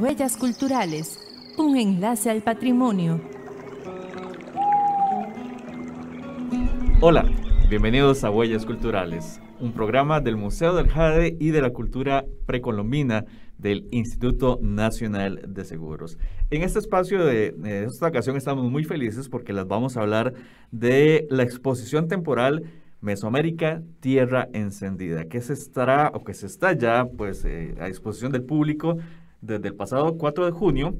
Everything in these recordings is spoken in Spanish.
Huellas Culturales, un enlace al patrimonio. Hola, bienvenidos a Huellas Culturales, un programa del Museo del Jade y de la Cultura Precolombina del Instituto Nacional de Seguros. En este espacio de, esta ocasión estamos muy felices porque las vamos a hablar de la exposición temporal Mesoamérica, Tierra Encendida, que se estará o que se está ya pues, eh, a disposición del público desde el pasado 4 de junio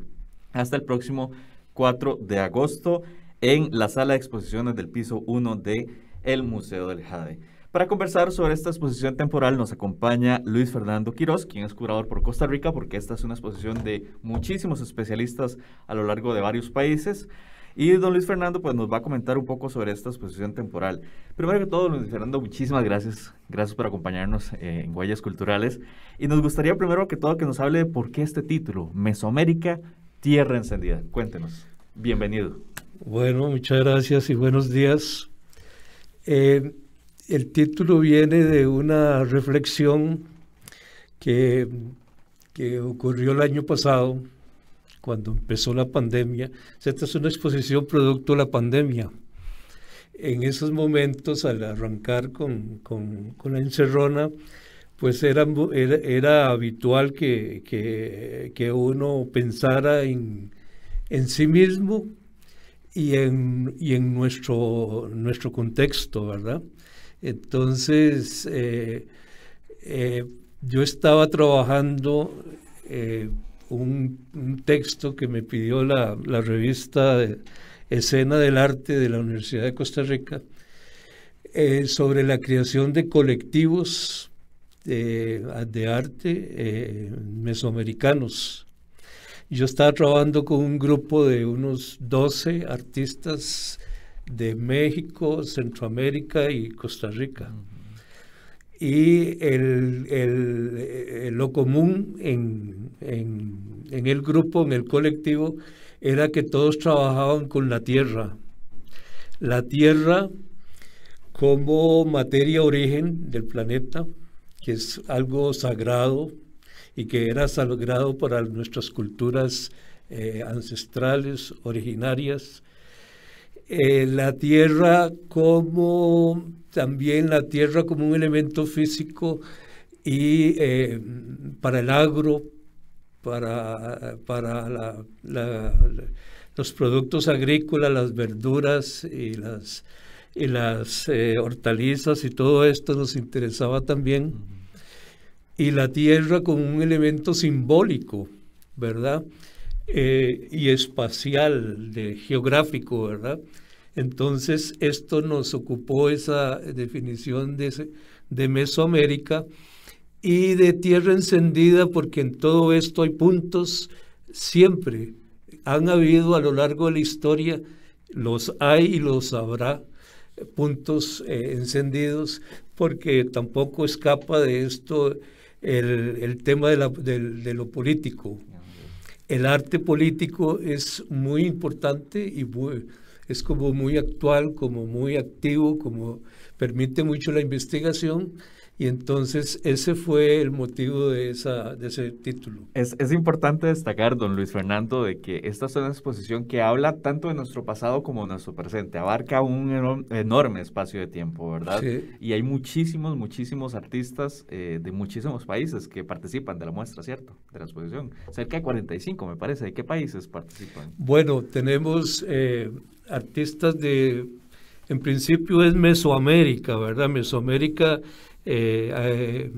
hasta el próximo 4 de agosto en la sala de exposiciones del piso 1 de el Museo del Jade. Para conversar sobre esta exposición temporal nos acompaña Luis Fernando Quirós, quien es curador por Costa Rica, porque esta es una exposición de muchísimos especialistas a lo largo de varios países. Y don Luis Fernando pues nos va a comentar un poco sobre esta exposición temporal. Primero que todo, Luis Fernando, muchísimas gracias. Gracias por acompañarnos eh, en Huellas Culturales. Y nos gustaría primero que todo que nos hable de por qué este título, Mesoamérica, Tierra Encendida. Cuéntenos. Bienvenido. Bueno, muchas gracias y buenos días. Eh, el título viene de una reflexión que, que ocurrió el año pasado cuando empezó la pandemia. Esta es una exposición producto de la pandemia. En esos momentos, al arrancar con, la encerrona, pues era, era, habitual que, uno pensara en, en sí mismo y en, en nuestro, nuestro contexto, ¿verdad? Entonces, eh, eh, yo estaba trabajando eh, un, texto que me pidió la, la revista Escena del Arte de la Universidad de Costa Rica eh, sobre la creación de colectivos eh, de arte eh, mesoamericanos. Yo estaba trabajando con un grupo de unos 12 artistas de México, Centroamérica y Costa Rica. Mm y eh, lo común en, el grupo, en el colectivo, era que todos trabajaban con la tierra. La tierra como materia origen del planeta, que es algo sagrado y que era sagrado para nuestras culturas eh, ancestrales, originarias, eh, la tierra como también la tierra como un elemento físico y eh, para el agro, para, los productos agrícolas, las verduras y las, eh, hortalizas y todo esto nos interesaba también. Y la tierra como un elemento simbólico, ¿verdad? Eh, y espacial, de geográfico, ¿verdad? Entonces, esto nos ocupó esa definición de, de Mesoamérica y de tierra encendida, porque en todo esto hay puntos siempre, han habido a lo largo de la historia, los hay y los habrá, puntos eh, encendidos, porque tampoco escapa de esto el, tema de, lo político el arte político es muy importante y es como muy actual, como muy activo, como permite mucho la investigación y entonces ese fue el motivo de, esa, de ese título. Es, es, importante destacar, don Luis Fernando, de que esta es una exposición que habla tanto de nuestro pasado como de nuestro presente. Abarca un enorme espacio de tiempo, ¿verdad? Y hay muchísimos, muchísimos artistas eh, de muchísimos países que participan de la muestra, ¿cierto? De la exposición. Cerca de 45, me parece. ¿De qué países participan? Bueno, tenemos eh, artistas de en principio es Mesoamérica, ¿verdad? Mesoamérica eh, eh,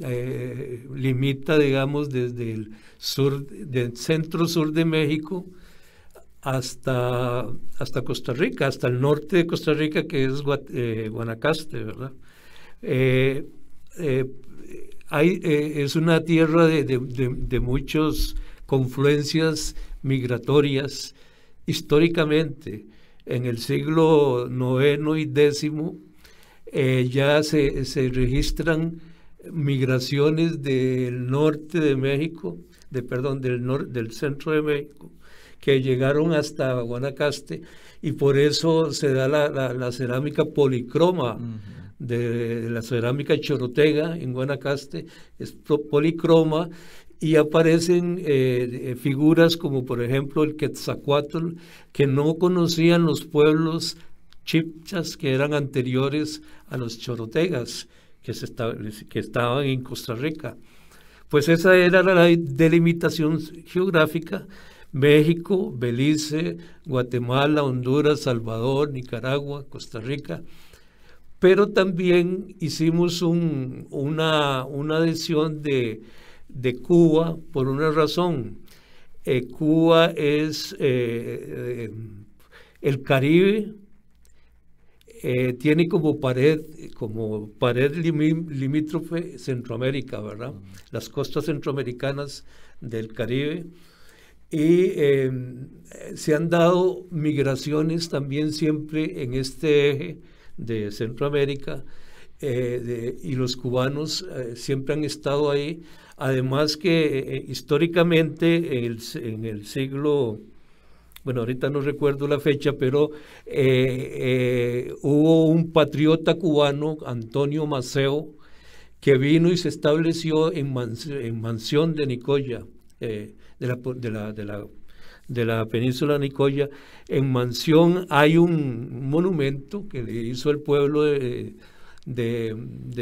eh, limita, digamos, desde el sur, del centro sur de México hasta, hasta Costa Rica, hasta el norte de Costa Rica, que es Guanacaste, ¿verdad? es una tierra de, muchas confluencias migratorias históricamente. En el siglo IX y X eh, ya se, se, registran migraciones del norte de México, de, perdón, del, nor, del centro de México, que llegaron hasta Guanacaste y por eso se da la, cerámica policroma. de, la cerámica chorotega en Guanacaste, es policroma y aparecen eh, eh, figuras como por ejemplo el Quetzacuatl que no conocían los pueblos chipchas que eran anteriores a los chorotegas que, se que estaban en Costa Rica. Pues esa era la delimitación geográfica. México, Belice, Guatemala, Honduras, Salvador, Nicaragua, Costa Rica. Pero también hicimos una, una, adhesión de, Cuba por una razón. Eh, Cuba es eh, eh, el Caribe, eh, tiene como pared, como pared limítrofe Centroamérica, ¿verdad? Las costas centroamericanas del Caribe. Y em, se han dado migraciones también siempre en este eje de Centroamérica. Eh, y los cubanos eh, siempre han estado ahí. Además que históricamente en el, en el siglo bueno, ahorita no recuerdo la fecha, pero eh, eh, hubo un patriota cubano, Antonio Maceo, que vino y se estableció en, mansión de Nicoya, eh, de, la, de, de, península Nicoya. En mansión hay un monumento que le hizo el pueblo de,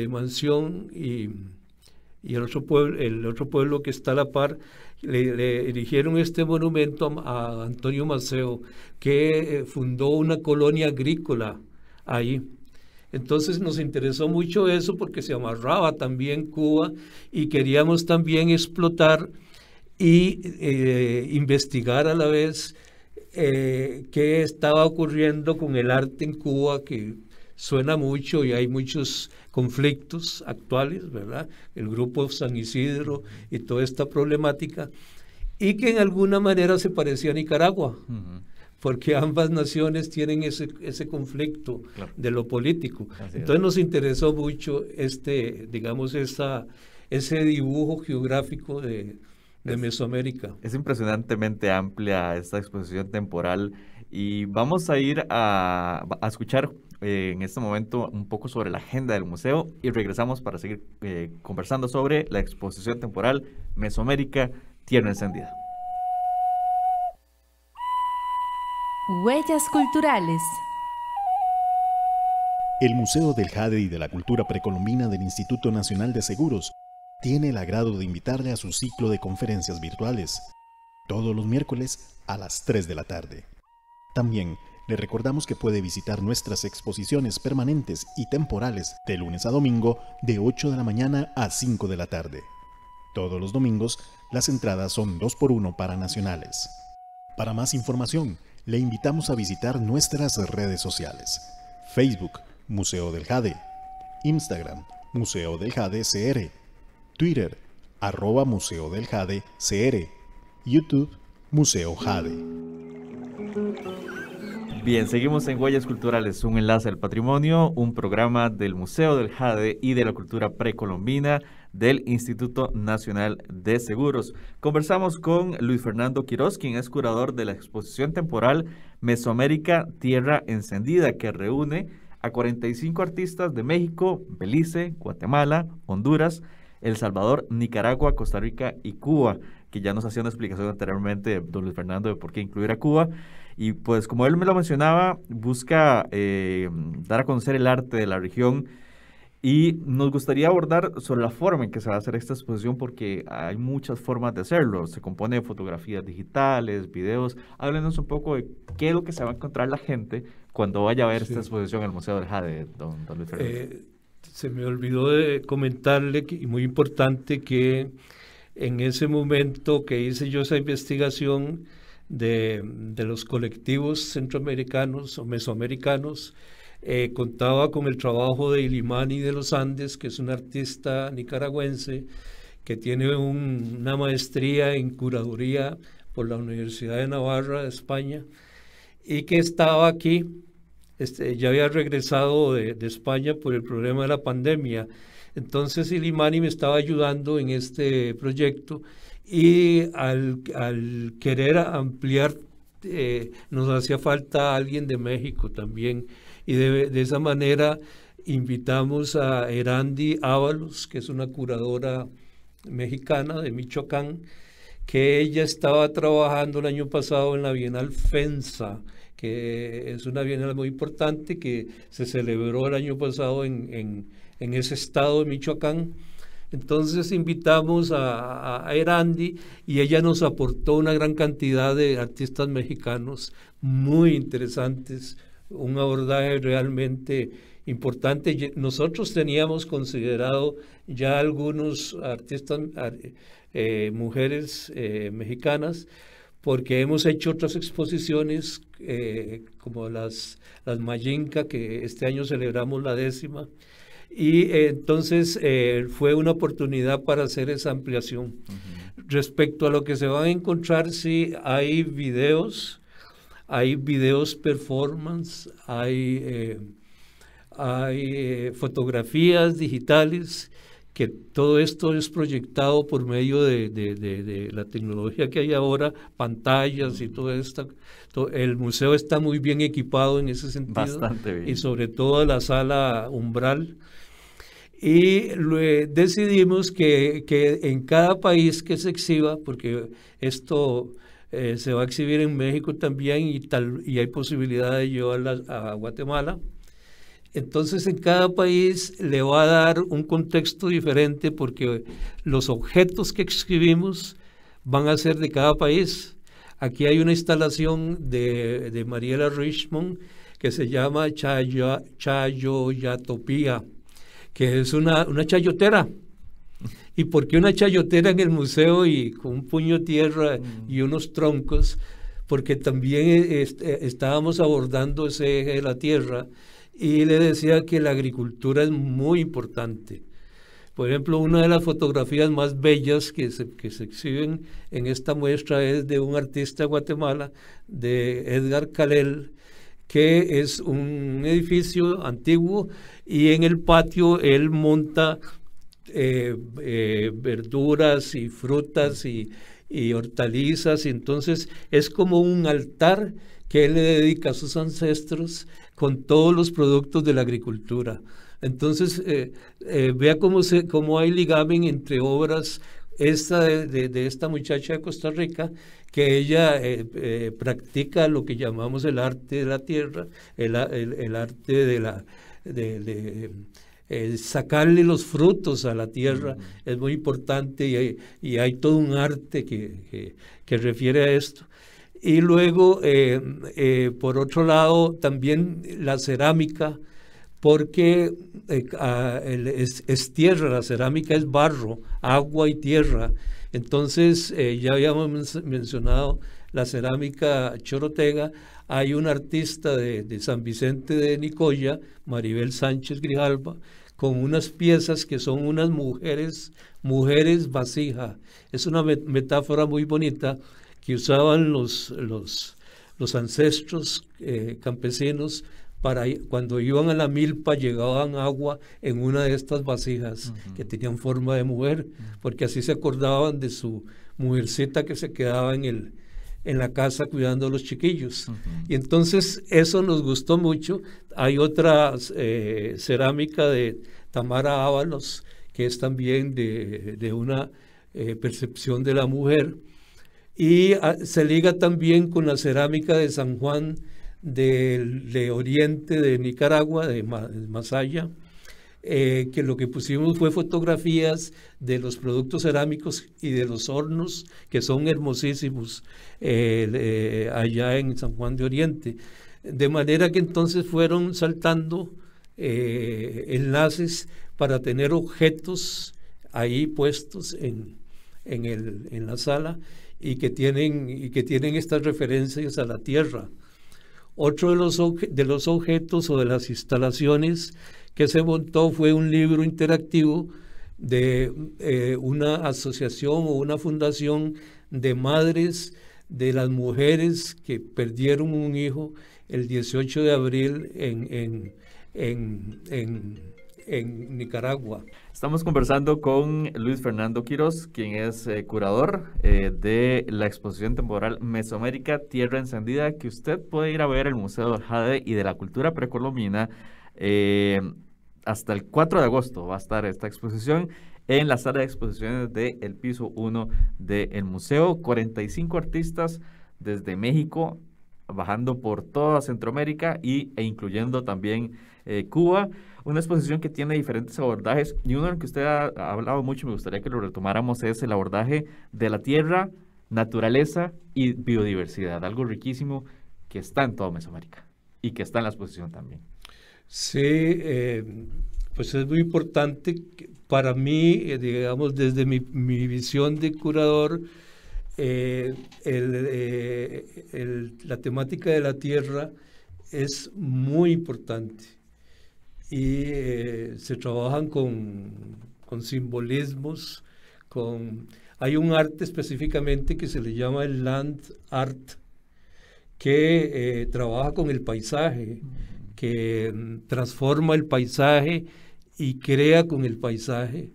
mansión y, el, otro pueblo, el otro pueblo que está a la par le, erigieron este monumento a Antonio Maceo, que eh, fundó una colonia agrícola ahí. Entonces nos interesó mucho eso porque se amarraba también Cuba y queríamos también explotar y eh, investigar a la vez eh, qué estaba ocurriendo con el arte en Cuba, que suena mucho y hay muchos conflictos actuales, ¿verdad? El grupo San Isidro y toda esta problemática, y que en alguna manera se parecía a Nicaragua. porque ambas naciones tienen ese, conflicto de lo político. Entonces nos interesó mucho este, digamos, esa, ese dibujo geográfico de, Mesoamérica. Es impresionantemente amplia esta exposición temporal y vamos a ir a, a escuchar eh, en este momento un poco sobre la agenda del museo y regresamos para seguir eh, conversando sobre la exposición temporal Mesoamérica Tierra Encendida. Huellas culturales. El Museo del Jade y de la Cultura Precolombina del Instituto Nacional de Seguros tiene el agrado de invitarle a su ciclo de conferencias virtuales, todos los miércoles a las 3 de la tarde. También le recordamos que puede visitar nuestras exposiciones permanentes y temporales de lunes a domingo de 8 de la mañana a 5 de la tarde. Todos los domingos las entradas son 2 por 1 para nacionales. Para más información, le invitamos a visitar nuestras redes sociales. Facebook, Museo del Jade. Instagram, Museo del Jade CR. Twitter, arroba Museo del Jade CR. YouTube, Museo Jade. Bien, seguimos en Huellas Culturales, un enlace al patrimonio, un programa del Museo del Jade y de la Cultura Precolombina del Instituto Nacional de Seguros. Conversamos con Luis Fernando Quiroz, quien es curador de la exposición temporal Mesoamérica Tierra Encendida, que reúne a 45 artistas de México, Belice, Guatemala, Honduras, El Salvador, Nicaragua, Costa Rica y Cuba, que ya nos hacía una explicación anteriormente, don Luis Fernando, de por qué incluir a Cuba. Y pues como él me lo mencionaba, busca eh, dar a conocer el arte de la región. Y nos gustaría abordar sobre la forma en que se va a hacer esta exposición porque hay muchas formas de hacerlo. Se compone de fotografías digitales, videos. Háblenos un poco de qué es lo que se va a encontrar la gente cuando vaya a ver esta exposición en el Museo del Jade, don, don Luis eh, se me olvidó de comentarle, y muy importante, que en ese momento que hice yo esa investigación, de, los colectivos centroamericanos o mesoamericanos. Eh, contaba con el trabajo de Ilimani de los Andes, que es un artista nicaragüense que tiene una maestría en curaduría por la Universidad de Navarra de España y que estaba aquí, este, ya había regresado de, de, España por el problema de la pandemia. Entonces Ilimani me estaba ayudando en este proyecto y al, querer ampliar eh, nos hacía falta alguien de México también y de, esa manera invitamos a Erandi Ábalos, que es una curadora mexicana de Michoacán, que ella estaba trabajando el año pasado en la Bienal FENSA, que es una bienal muy importante que se celebró el año pasado en, en ese estado de Michoacán entonces invitamos a, a, Erandi y ella nos aportó una gran cantidad de artistas mexicanos muy interesantes, un abordaje realmente importante. Nosotros teníamos considerado ya algunos artistas, eh, mujeres eh, mexicanas, porque hemos hecho otras exposiciones eh, como las, las que este año celebramos la décima. Y eh, entonces eh, fue una oportunidad para hacer esa ampliación. Respecto a lo que se va a encontrar, sí, hay videos, hay videos performance, hay, eh, hay fotografías digitales, que todo esto es proyectado por medio de, la tecnología que hay ahora, pantallas y todo esto. el museo está muy bien equipado en ese sentido. Bastante Y sobre todo la sala umbral y decidimos que, que, en cada país que se exhiba, porque esto eh, se va a exhibir en México también y, y hay posibilidad de llevarla a Guatemala, entonces en cada país le va a dar un contexto diferente porque los objetos que exhibimos van a ser de cada país. Aquí hay una instalación de, Mariela Richmond que se llama Chayoyatopía. Chayo que es una, chayotera. ¿Y por qué una chayotera en el museo y con un puño tierra y mm. unos troncos? Porque también eh, eh, estábamos abordando ese eje de la tierra y le decía que la agricultura es muy importante. Por ejemplo, una de las fotografías más bellas que se, que se exhiben en esta muestra es de un artista de Guatemala, de Edgar Calel, que es un edificio antiguo y en el patio él monta eh, eh, verduras y frutas y, hortalizas. entonces es como un altar que él le dedica a sus ancestros con todos los productos de la agricultura. Entonces, eh, vea cómo, se, cómo hay ligamen entre obras esta de, esta muchacha de Costa Rica, que ella eh, eh, practica lo que llamamos el arte de la tierra, el, arte de de, sacarle los frutos a la tierra mm. es muy importante y hay, todo un arte que, refiere a esto. Y luego, eh, por otro lado, también la cerámica, porque eh, ah, es, tierra, la cerámica es barro, agua y tierra. Entonces, eh, ya habíamos mencionado la cerámica chorotega, hay un artista de, San Vicente de Nicoya, Maribel Sánchez Grijalba, con unas piezas que son unas mujeres, mujeres vasija. Es una metáfora muy bonita que usaban los, los, ancestros eh, campesinos cuando iban a la milpa llegaban agua en una de estas vasijas que tenían forma de mujer, porque así se acordaban de su mujercita que se quedaba en el, en la casa cuidando a los chiquillos. Y entonces eso nos gustó mucho. Hay otra eh, cerámica de Tamara Ábalos, que es también de, una eh, percepción de la mujer. Y ah, se liga también con la cerámica de San Juan del de oriente de Nicaragua, de, Masaya, eh, que lo que pusimos fue fotografías de los productos cerámicos y de los hornos, que son hermosísimos eh, allá en San Juan de Oriente. De manera que entonces fueron saltando eh, enlaces para tener objetos ahí puestos en, en la sala y que, tienen, y que tienen estas referencias a la tierra. Otro de los, de los objetos o de las instalaciones que se montó fue un libro interactivo de eh, una asociación o una fundación de madres de las mujeres que perdieron un hijo el 18 de abril en Nicaragua. Estamos conversando con Luis Fernando Quiroz, quien es eh, curador eh, de la exposición temporal Mesoamérica Tierra Encendida, que usted puede ir a ver en el Museo del Jade y de la Cultura Precolombina. Eh, hasta el 4 de agosto va a estar esta exposición en la sala de exposiciones del piso 1 del museo. 45 artistas desde México, bajando por toda Centroamérica y, e incluyendo también Cuba una exposición que tiene diferentes abordajes y uno en que usted ha, hablado mucho, me gustaría que lo retomáramos, es el abordaje de la tierra, naturaleza y biodiversidad, algo riquísimo que está en toda Mesoamérica y que está en la exposición también. Sí, eh, pues es muy importante para mí, eh, digamos, desde mi, visión de curador, eh, la temática de la tierra es muy importante y eh, se trabajan con, simbolismos, con... Hay un arte específicamente que se le llama el land art, que eh, trabaja con el paisaje, mm. que mm, transforma el paisaje y crea con el paisaje.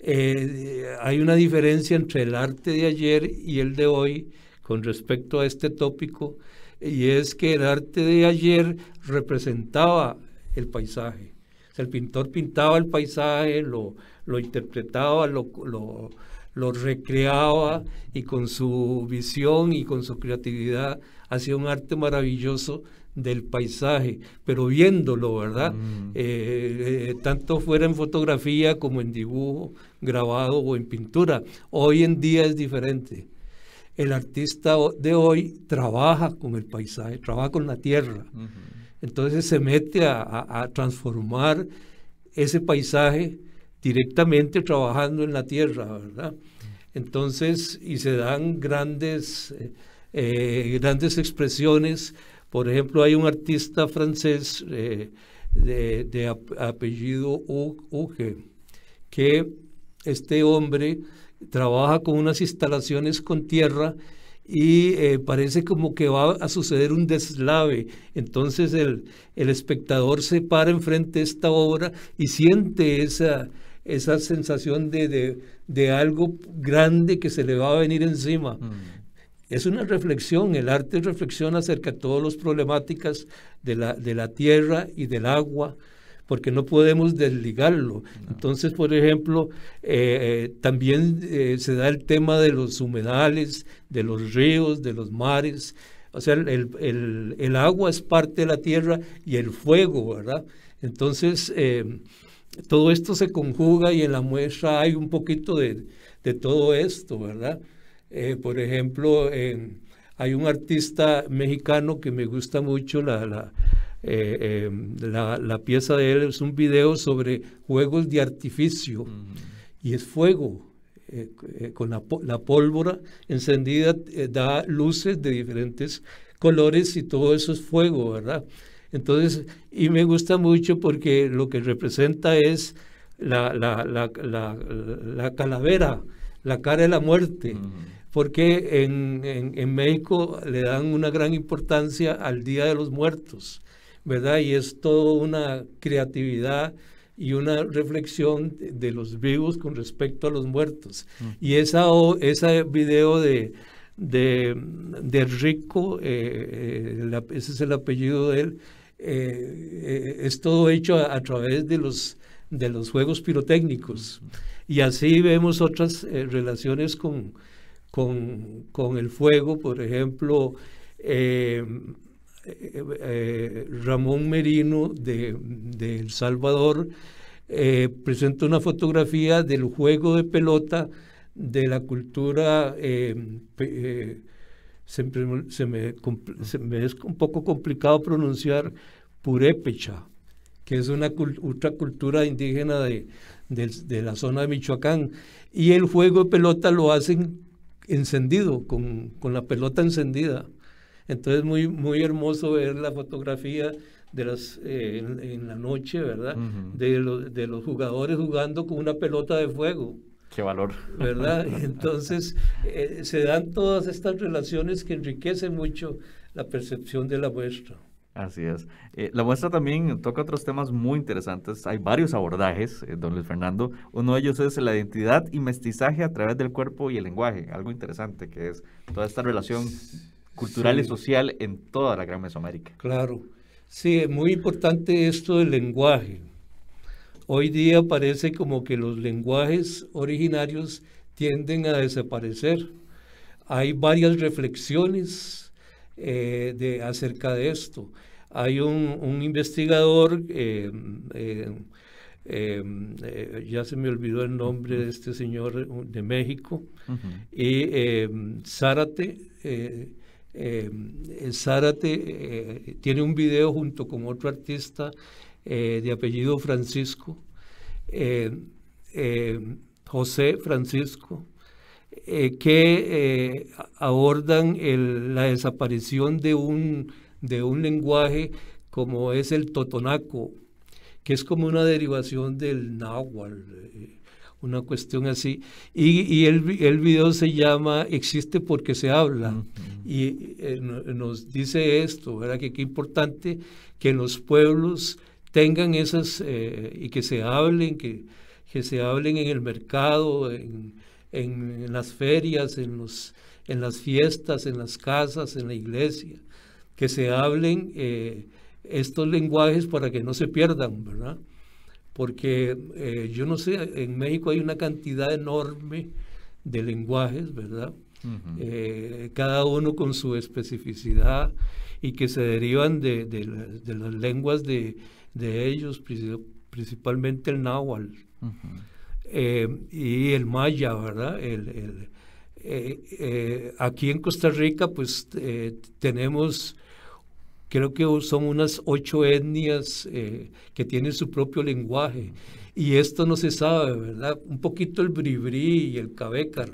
Eh, hay una diferencia entre el arte de ayer y el de hoy con respecto a este tópico, y es que el arte de ayer representaba el paisaje. el pintor pintaba el paisaje, lo, lo interpretaba, lo, lo, recreaba y con su visión y con su creatividad hacía un arte maravilloso del paisaje, pero viéndolo, ¿verdad? Mm. Eh, eh, tanto fuera en fotografía como en dibujo, grabado o en pintura. Hoy en día es diferente. El artista de hoy trabaja con el paisaje, trabaja con la tierra. Entonces se mete a, transformar ese paisaje directamente trabajando en la tierra, ¿verdad? Entonces, y se dan grandes, eh, eh, grandes expresiones. Por ejemplo, hay un artista francés eh, de, apellido Uge, que este hombre trabaja con unas instalaciones con tierra y eh, parece como que va a suceder un deslave. Entonces el, espectador se para enfrente de esta obra y siente esa, sensación de, algo grande que se le va a venir encima. Mm. Es una reflexión, el arte reflexiona acerca de todas las problemáticas de la tierra y del agua, porque no podemos desligarlo. Entonces, por ejemplo, eh, eh, también eh, se da el tema de los humedales, de los ríos, de los mares. O sea, el, el, el agua es parte de la tierra y el fuego, ¿verdad? Entonces, todo esto se conjuga y en la muestra hay un poquito de, de todo esto, ¿verdad? por ejemplo, hay un artista mexicano que me gusta mucho, la, la eh, eh la, pieza de él es un video sobre juegos de artificio y es fuego. Eh, eh, con la, pólvora encendida da luces de diferentes colores y todo eso es fuego, ¿verdad? Entonces, y me gusta mucho porque lo que representa es la, la, la calavera, la cara de la muerte. porque en, en, México le dan una gran importancia al Día de los Muertos. ¿verdad? Y es toda una creatividad y una reflexión de, los vivos con respecto a los muertos. Y esa, ese video de, de, Rico, eh, eh, ese es el apellido de él, eh, es todo hecho a, través de los, de los juegos pirotécnicos. Y así vemos otras relaciones con, con, con, el fuego, por ejemplo, eh, eh, Ramón Merino de, El Salvador eh, presenta una fotografía del juego de pelota de la cultura, se me, es un poco complicado pronunciar, purépecha, que es una otra cultura indígena de, la zona de Michoacán. Y el juego de pelota lo hacen encendido, con la pelota encendida. Entonces, muy, muy hermoso ver la fotografía de las, eh, en, la noche, ¿verdad? de, de los jugadores jugando con una pelota de fuego. Qué valor. ¿Verdad? Entonces, eh, se dan todas estas relaciones que enriquecen mucho la percepción de la muestra. Así es. Eh, la muestra también toca otros temas muy interesantes. Hay varios abordajes, don Luis Fernando. Uno de ellos es la identidad y mestizaje a través del cuerpo y el lenguaje. Algo interesante que es toda esta relación cultural y social en toda la Gran Mesoamérica. Claro, sí, es muy importante esto del lenguaje. Hoy día parece como que los lenguajes originarios tienden a desaparecer. Hay varias reflexiones eh, de, acerca de esto. Hay un, investigador, eh, eh, ya se me olvidó el nombre de este señor de México, y Zárate, eh, Zárate eh, tiene un video junto con otro artista eh, de apellido Francisco, eh, José Francisco, que abordan la desaparición de un, de un lenguaje como es el totonaco, que es como una derivación del náhuatl una cuestión así. Y, el, el, video se llama Existe porque se habla. Y eh, nos dice esto, ¿verdad? Que qué importante que los pueblos tengan esas eh, y que se hablen, que, que se hablen en el mercado, en, las ferias, en, los, en las fiestas, en las casas, en la iglesia, que se hablen eh, estos lenguajes para que no se pierdan, ¿verdad? porque eh, yo no sé, en México hay una cantidad enorme de lenguajes, ¿verdad? Eh, cada uno con su especificidad y que se derivan de, las lenguas de, ellos, principalmente el náhuatl eh, y el maya, ¿verdad? aquí en Costa Rica, pues tenemos Creo que son unas ocho etnias eh, que tienen su propio lenguaje. Y esto no se sabe, ¿verdad? Un poquito el bribri y el cabecar,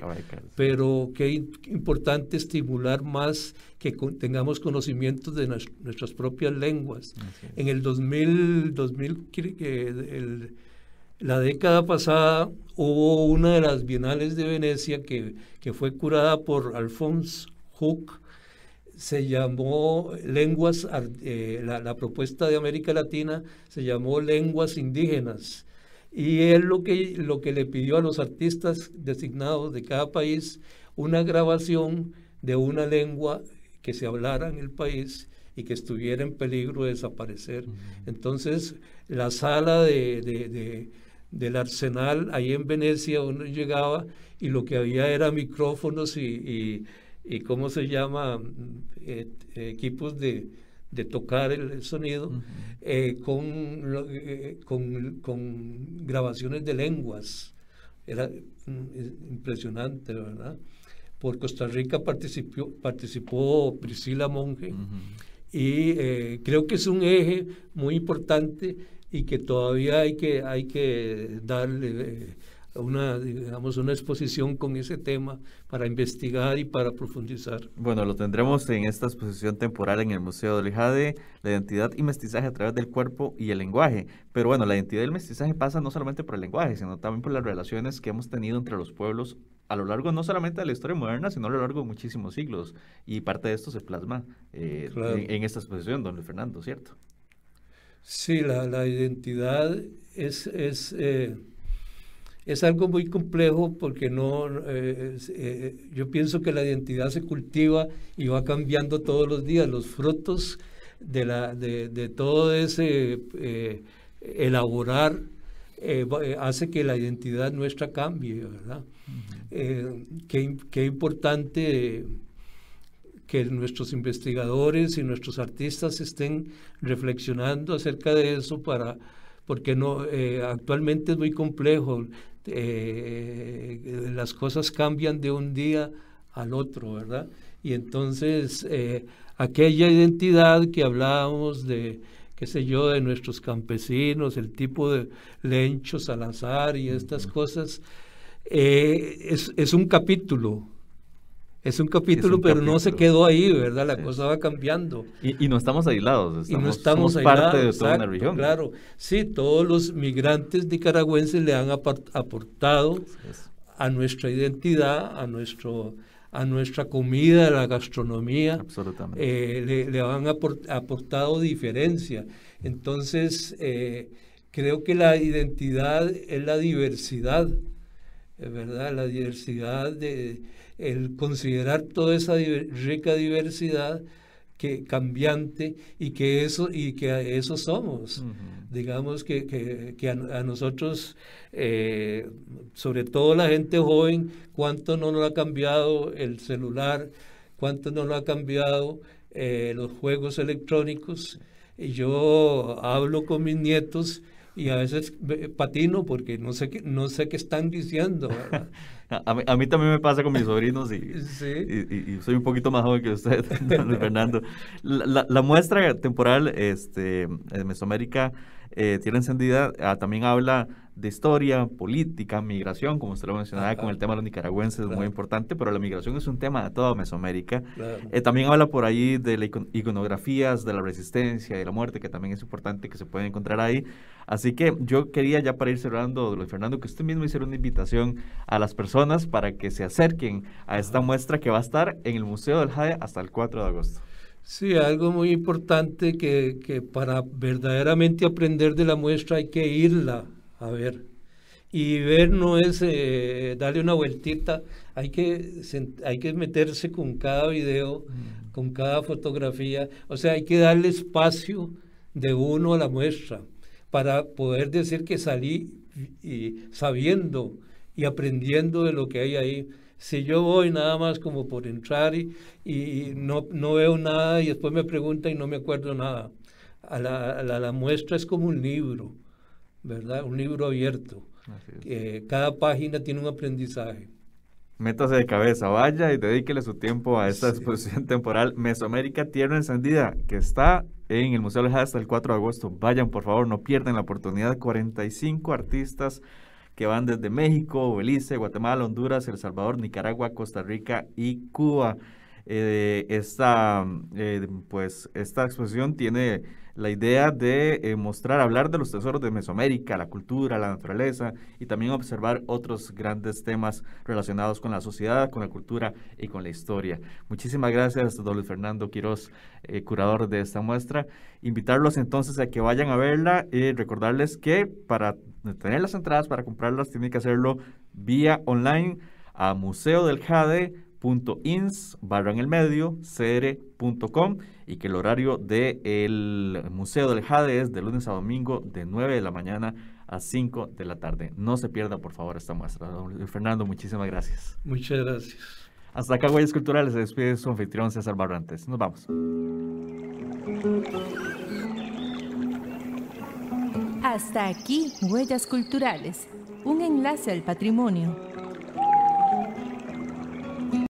pero qué importante estimular más que tengamos conocimientos de nuestras propias lenguas. En el 2000, 2000 la década pasada hubo una de las bienales de Venecia que, fue curada por Alphonse Hook se llamó lenguas, eh, la, propuesta de América Latina se llamó lenguas indígenas. Y él lo que, lo que le pidió a los artistas designados de cada país, una grabación de una lengua que se hablara en el país y que estuviera en peligro de desaparecer. Entonces, la sala del arsenal ahí en Venecia, uno llegaba y lo que había era micrófonos y y cómo se llama, equipos de, tocar el sonido, eh, eh, con, con, grabaciones de lenguas. Era mm, impresionante, ¿verdad? Por Costa Rica participó, participó Priscila Monge y eh, creo que es un eje muy importante y que todavía hay que, hay que darle una, digamos, una exposición con ese tema para investigar y para profundizar. Bueno, lo tendremos en esta exposición temporal en el Museo del Jade, la identidad y mestizaje a través del cuerpo y el lenguaje. Pero bueno, la identidad y el mestizaje pasa no solamente por el lenguaje, sino también por las relaciones que hemos tenido entre los pueblos a lo largo no solamente de la historia moderna, sino a lo largo de muchísimos siglos. Y parte de esto se plasma eh, en, esta exposición, don Fernando, ¿cierto? Sí, la, la identidad es... es eh, es algo muy complejo porque no, eh, eh, yo pienso que la identidad se cultiva y va cambiando todos los días. Los frutos de, la, de, todo ese eh, elaborar hace que la identidad nuestra cambie, qué, importante que nuestros investigadores y nuestros artistas estén reflexionando acerca de eso para porque no, eh, actualmente es muy complejo. Eh, las cosas cambian de un día al otro, ¿verdad? Y entonces eh, aquella identidad que hablábamos de, qué sé yo, de nuestros campesinos, el tipo de lencho, Salazar y estas cosas, es, es, un capítulo es un capítulo, pero no se quedó ahí, ¿verdad? La cosa va cambiando. Y, no estamos aislados, estamos, y no estamos parte de región. Claro, sí, todos los migrantes nicaragüenses le han aportado a nuestra identidad, a nuestro a nuestra comida, a la gastronomía, Absolutamente. Eh, le, han aportado diferencia. Entonces, eh, creo que la identidad es la diversidad, ¿verdad? La diversidad de, el considerar toda esa rica diversidad que cambiante y que eso y que eso somos digamos que, a, nosotros eh, sobre todo la gente joven cuánto no nos ha cambiado el celular cuánto no nos ha cambiado eh, los juegos electrónicos yo hablo con mis nietos y a veces patino porque no sé qué, no sé qué están diciendo. a, mí, a, mí, también me pasa con mis sobrinos y, y, soy un poquito más joven que usted, Fernando. La, la, muestra temporal este, en Mesoamérica eh, tiene Encendida ah, también habla de historia, política, migración, como usted lo mencionaba con el tema de los nicaragüenses, muy importante, pero la migración es un tema de toda Mesoamérica. Eh, también habla por ahí de las iconografías, de la resistencia y la muerte, que también es importante que se pueden encontrar ahí. Así que yo quería ya para ir cerrando, Luis Fernando, que usted mismo hiciera una invitación a las personas para que se acerquen a esta muestra que va a estar en el Museo del Jade hasta el 4 de agosto. Sí, algo muy importante que, para verdaderamente aprender de la muestra hay que irla a ver. Y ver no es eh, darle una vueltita, hay que, hay que meterse con cada video, mm. con cada fotografía, o sea, hay que darle espacio de uno a la muestra para poder decir que salí sabiendo y aprendiendo de lo que hay ahí. Si yo voy nada más como por entrar y, no, no veo nada y después me pregunta y no me acuerdo nada. A la, muestra es como un libro, ¿verdad? Un libro abierto. cada página tiene un aprendizaje. Métase de cabeza, vaya y dedíquele su tiempo a esta exposición temporal Mesoamérica Tierra Encendida, que está en el Museo la hasta el 4 de agosto. Vayan, por favor, no pierdan la oportunidad. 45 artistas que van desde México, Belice, Guatemala, Honduras, El Salvador, Nicaragua, Costa Rica y Cuba. Eh, esta, eh, pues, esta exposición tiene la idea de eh, mostrar, hablar de los tesoros de Mesoamérica, la cultura, la naturaleza y también observar otros grandes temas relacionados con la sociedad, con la cultura y con la historia. Muchísimas gracias, don Luis Fernando Quiroz, eh, curador de esta muestra. Invitarlos entonces a que vayan a verla y recordarles que para tener las entradas, para comprarlas, tienen que hacerlo vía online a Museo del Jade ins barra en el medio cr.com y que el horario del Museo del Jade es de lunes a domingo de 9 de la mañana a 5 de la tarde. No se pierda, por favor, esta muestra. Fernando, muchísimas gracias. Muchas gracias. Hasta acá, Huellas Culturales. Se despide su anfitrión César Barrantes. Nos vamos. Hasta aquí, Huellas Culturales. Un enlace al patrimonio.